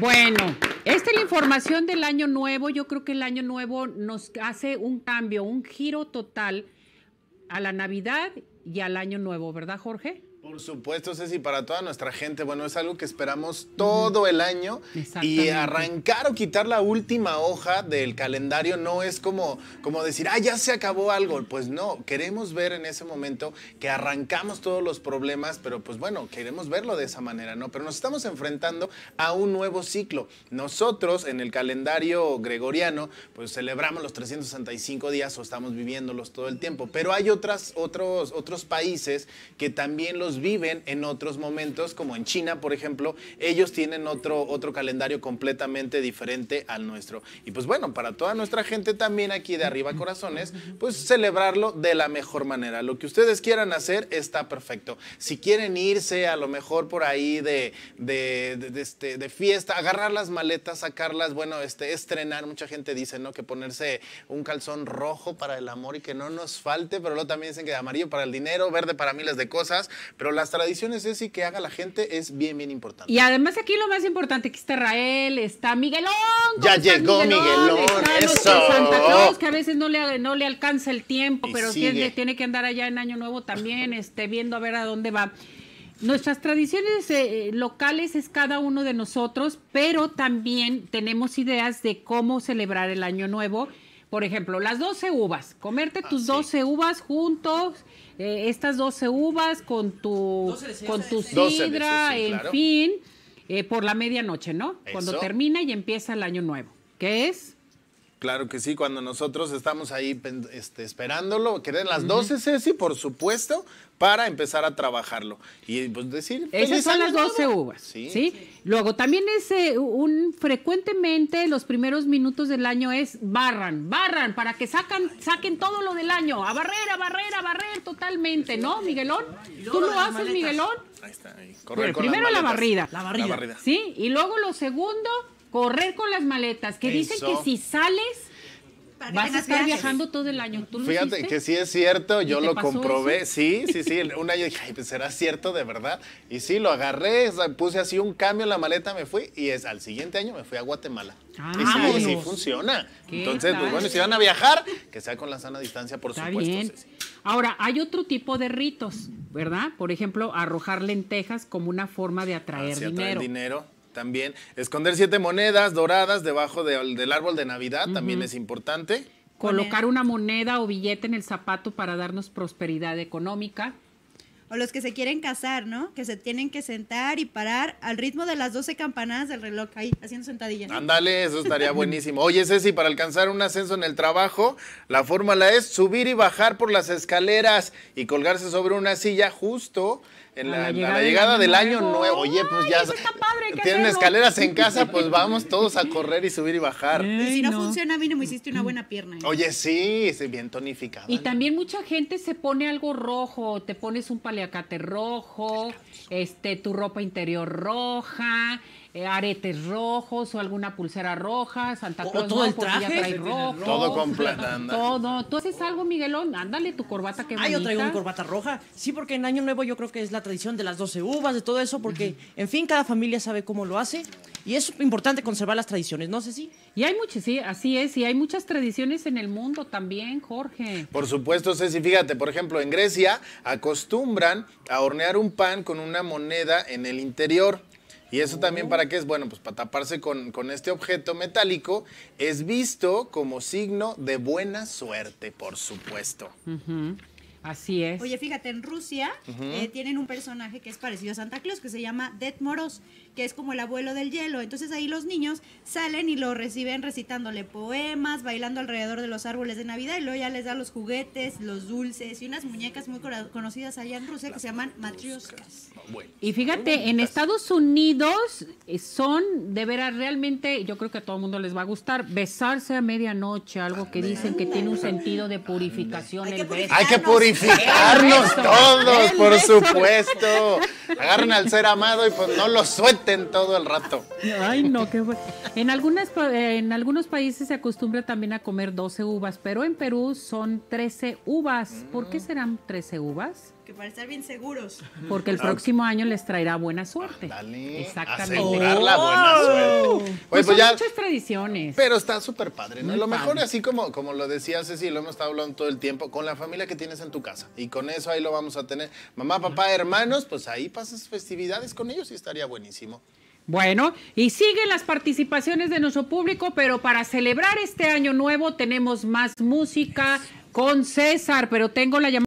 Bueno, esta es la información del año nuevo. Yo creo que el año nuevo nos hace un cambio, un giro total a la Navidad y al año nuevo, ¿verdad, Jorge? Por supuesto, Ceci, para toda nuestra gente, bueno, es algo que esperamos todo el año y arrancar o quitar la última hoja del calendario no es como, como decir, ah, ya se acabó algo. Pues no, queremos ver en ese momento que arrancamos todos los problemas, pero pues bueno, queremos verlo de esa manera, ¿no? Pero nos estamos enfrentando a un nuevo ciclo. Nosotros en el calendario gregoriano, pues celebramos los 365 días o estamos viviéndolos todo el tiempo, pero hay otras, otros, otros países que también los viven en otros momentos, como en China, por ejemplo, ellos tienen otro, otro calendario completamente diferente al nuestro. Y pues bueno, para toda nuestra gente también aquí de arriba corazones, pues celebrarlo de la mejor manera. Lo que ustedes quieran hacer está perfecto. Si quieren irse a lo mejor por ahí de, este, de fiesta, agarrar las maletas, sacarlas, bueno, este, estrenar, mucha gente dice, ¿no? Que ponerse un calzón rojo para el amor y que no nos falte, pero luego también dicen que de amarillo para el dinero, verde para miles de cosas, pero las tradiciones es y que haga la gente es bien, bien importante. Y además aquí lo más importante que está Rael, está Miguelón. Ya llegó Miguelón, eso. que a veces no le, no le alcanza el tiempo, pero tiene, que andar allá en Año Nuevo también, este, viendo a ver a dónde va. Nuestras tradiciones eh, eh, locales es cada uno de nosotros, pero también tenemos ideas de cómo celebrar el Año Nuevo por ejemplo, las 12 uvas, comerte tus 12 ah, uvas juntos, eh, estas 12 uvas con tu, con tu sidra, en fin, eh, por la medianoche, ¿no? Cuando termina y empieza el año nuevo, que es Claro que sí, cuando nosotros estamos ahí este, esperándolo, que las 12, Ceci, por supuesto, para empezar a trabajarlo. Y pues decir. Esas son las 12 uvas. Sí, Luego, también es un. Frecuentemente, los primeros minutos del año es barran, barran, para que sacan, saquen todo lo del año. A barrer, a barrer, a barrer, totalmente, ¿no, Miguelón? ¿Tú lo haces, Miguelón? Ahí está, primero la barrida. La barrida. La barrida. Sí, y luego lo segundo correr con las maletas, que dicen que si sales Vas a estar viajando todo el año. Fíjate que sí es cierto, yo lo comprobé. Sí, sí, sí. Un año dije, Ay, pues será cierto de verdad. Y sí, lo agarré, puse así un cambio en la maleta, me fui y es, al siguiente año me fui a Guatemala. Ah, y sí, sí funciona. Entonces, pues, bueno, si van a viajar, que sea con la sana distancia, por supuesto. Ahora, hay otro tipo de ritos, ¿verdad? Por ejemplo, arrojar lentejas como una forma de Atraer dinero también. Esconder siete monedas doradas debajo del árbol de Navidad también es importante. Colocar una moneda o billete en el zapato para darnos prosperidad económica. O los que se quieren casar, ¿no? Que se tienen que sentar y parar al ritmo de las 12 campanadas del reloj ahí, haciendo sentadillas. Ándale, eso estaría buenísimo. Oye, Ceci, para alcanzar un ascenso en el trabajo, la fórmula es subir y bajar por las escaleras y colgarse sobre una silla justo en la, llegada, del año nuevo. Oye, pues ya tienen escaleras en casa, pues vamos todos a correr y subir y bajar. y si no, no. funciona, me hiciste una mm. buena pierna. ¿eh? Oye, sí, bien tonificada. Y también mucha gente se pone algo rojo, te pones un paliacate rojo, este, tu ropa interior roja, eh, aretes rojos o alguna pulsera roja, Santa Claus todo el traje. rojo, todo completo. Todo. ¿Tú haces algo, Miguelón? Ándale tu corbata que Ah, yo traigo una corbata roja. Sí, porque en Año Nuevo yo creo que es la tradición de las 12 uvas, de todo eso, porque, en fin, cada familia sabe cómo lo hace. Y es importante conservar las tradiciones, ¿no, Ceci? Y hay muchas, sí, así es. Y hay muchas tradiciones en el mundo también, Jorge. Por supuesto, Ceci. Fíjate, por ejemplo, en Grecia acostumbran a hornear un pan con una moneda en el interior. ¿Y eso también para qué es? Bueno, pues para taparse con, este objeto metálico es visto como signo de buena suerte, por supuesto. Así es. Oye, fíjate, en Rusia eh, tienen un personaje que es parecido a Santa Claus, que se llama Det Moros, que es como el abuelo del hielo. Entonces ahí los niños salen y lo reciben recitándole poemas, bailando alrededor de los árboles de Navidad y luego ya les da los juguetes, los dulces y unas muñecas muy conocidas allá en Rusia que se llaman matrioscas. Y fíjate, en Estados Unidos eh, son de veras realmente, yo creo que a todo el mundo les va a gustar, besarse a medianoche, algo que dicen que tiene un sentido de purificación. Hay que purificar todos, por supuesto. Agarren al ser amado y pues no lo sueten todo el rato. Ay, no, qué En, algunas, eh, en algunos países se acostumbra también a comer 12 uvas, pero en Perú son 13 uvas. ¿Por qué mm. serán 13 uvas? Que para estar bien seguros. Porque el ah, próximo año les traerá buena suerte. Exactamente. la ¡Oh! buena suerte. Pues pues muchas tradiciones. Pero está súper padre, ¿no? lo mejor, así como, como lo decía Ceci, lo hemos estado hablando todo el tiempo, con la familia que tienes en tu casa. Y con eso ahí lo vamos a tener. Mamá, papá, hermanos, pues ahí pasas festividades con ellos y estaría buenísimo. Bueno, y siguen las participaciones de nuestro público, pero para celebrar este año nuevo tenemos más música con César, pero tengo la llamada.